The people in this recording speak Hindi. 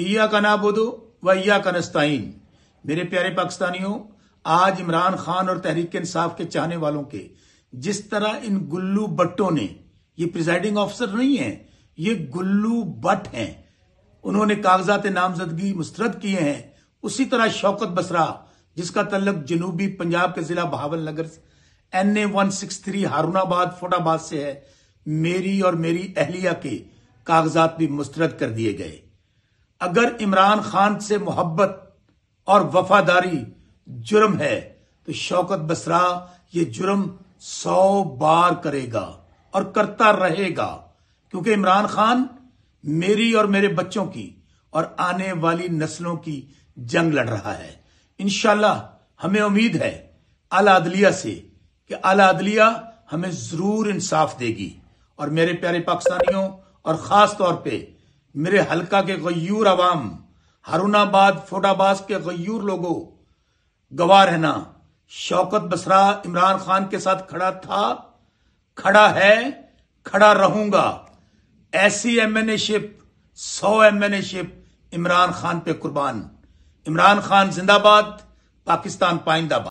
ईया का बोधो व ईया का नस्ताइन मेरे प्यारे पाकिस्तानियों आज इमरान खान और तहरीक इंसाफ के चाहने वालों के जिस तरह इन गुल्लू बट्टों ने ये प्रिजाइडिंग ऑफिसर नहीं है ये गुल्लू बट हैं उन्होंने कागजात नामजदगी मुस्तरद किए हैं उसी तरह शौकत बसरा जिसका तल्लक जनूबी पंजाब के जिला Bahawalnagar N A one six three Haroonabad फोटाबाद से है मेरी और मेरी अहलिया के कागजात भी मुस्तरद कर दिए गए अगर इमरान खान से मोहब्बत और वफादारी जुर्म है तो शौकत बसरा ये जुर्म सौ बार करेगा और करता रहेगा क्योंकि इमरान खान मेरी और मेरे बच्चों की और आने वाली नस्लों की जंग लड़ रहा है इनशाला हमें उम्मीद है अला अदलिया से कि आला अदलिया हमें जरूर इंसाफ देगी और मेरे प्यारे पाकिस्तानियों और खास तौर पे मेरे हलका के गयूर अवाम हरुणाबाद फोटाबाद के गयूर लोगों गवाह रहना शौकत बसरा इमरान खान के साथ खड़ा था खड़ा है खड़ा रहूंगा ऐसी ए शिप सौ ए शिप इमरान खान पे कुर्बान इमरान खान जिंदाबाद पाकिस्तान पाइंदाबाद